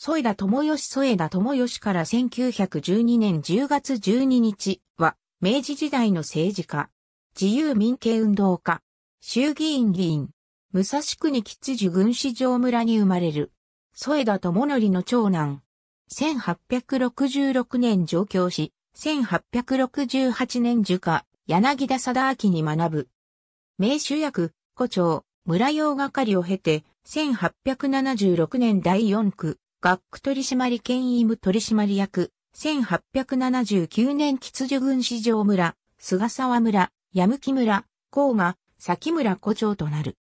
添田智義添田智義から1912年10月12日は、明治時代の政治家、自由民権運動家、衆議院議員、武蔵国吉樹軍市場村に生まれる、添田智則の長男。1866年上京し、1868年受科、柳田貞明に学ぶ。名主役、古町、村用係を経て、1876年第4区、学区取締県委務取締役、1879年吉樹郡市場村、菅沢村、矢向村、甲賀、崎村古町となる。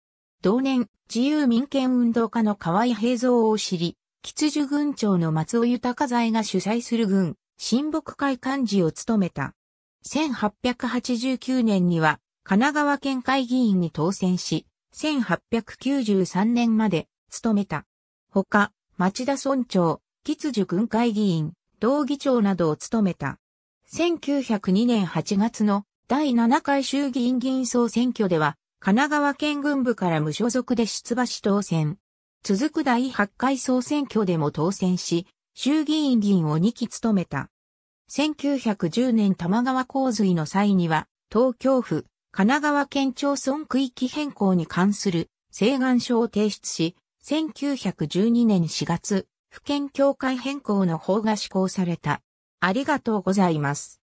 同年、自由民権運動家の河合平蔵を知り、吉樹郡長の松尾豊財が主催する軍、親睦会幹事を務めた。1889年には、神奈川県会議員に当選し、1893年まで務めた。他、町田村長、吉樹軍会議員、道議長などを務めた。1902年8月の第7回衆議院議員総選挙では、神奈川県軍部から無所属で出馬し当選。続く第8回総選挙でも当選し、衆議院議員を2期務めた。1910年玉川洪水の際には、東京府、神奈川県町村区域変更に関する請願書を提出し、1912年4月、府県境界変更の法が施行された。ありがとうございます。